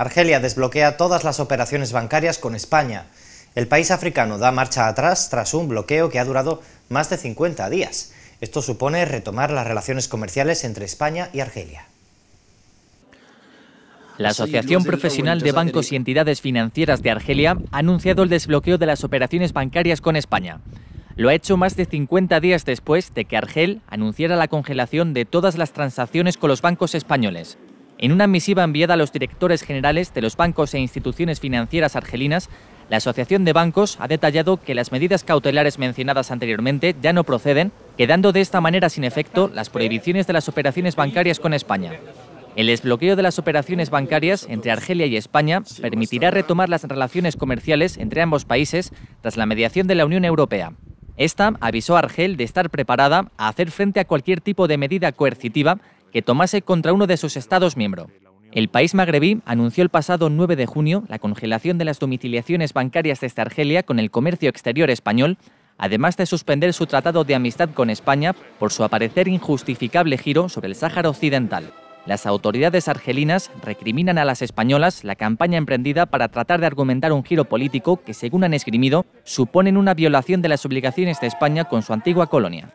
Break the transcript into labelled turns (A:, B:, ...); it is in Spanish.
A: Argelia desbloquea todas las operaciones bancarias con España. El país africano da marcha atrás tras un bloqueo que ha durado más de 50 días. Esto supone retomar las relaciones comerciales entre España y Argelia.
B: La Asociación Profesional de Bancos y Entidades Financieras de Argelia ha anunciado el desbloqueo de las operaciones bancarias con España. Lo ha hecho más de 50 días después de que Argel anunciara la congelación de todas las transacciones con los bancos españoles. En una misiva enviada a los directores generales de los bancos e instituciones financieras argelinas, la Asociación de Bancos ha detallado que las medidas cautelares mencionadas anteriormente ya no proceden, quedando de esta manera sin efecto las prohibiciones de las operaciones bancarias con España. El desbloqueo de las operaciones bancarias entre Argelia y España permitirá retomar las relaciones comerciales entre ambos países tras la mediación de la Unión Europea. Esta avisó a Argel de estar preparada a hacer frente a cualquier tipo de medida coercitiva que tomase contra uno de sus Estados miembro. El país magrebí anunció el pasado 9 de junio la congelación de las domiciliaciones bancarias desde Argelia con el comercio exterior español, además de suspender su tratado de amistad con España por su aparecer injustificable giro sobre el Sáhara Occidental. Las autoridades argelinas recriminan a las españolas la campaña emprendida para tratar de argumentar un giro político que, según han esgrimido, suponen una violación de las obligaciones de España con su antigua colonia.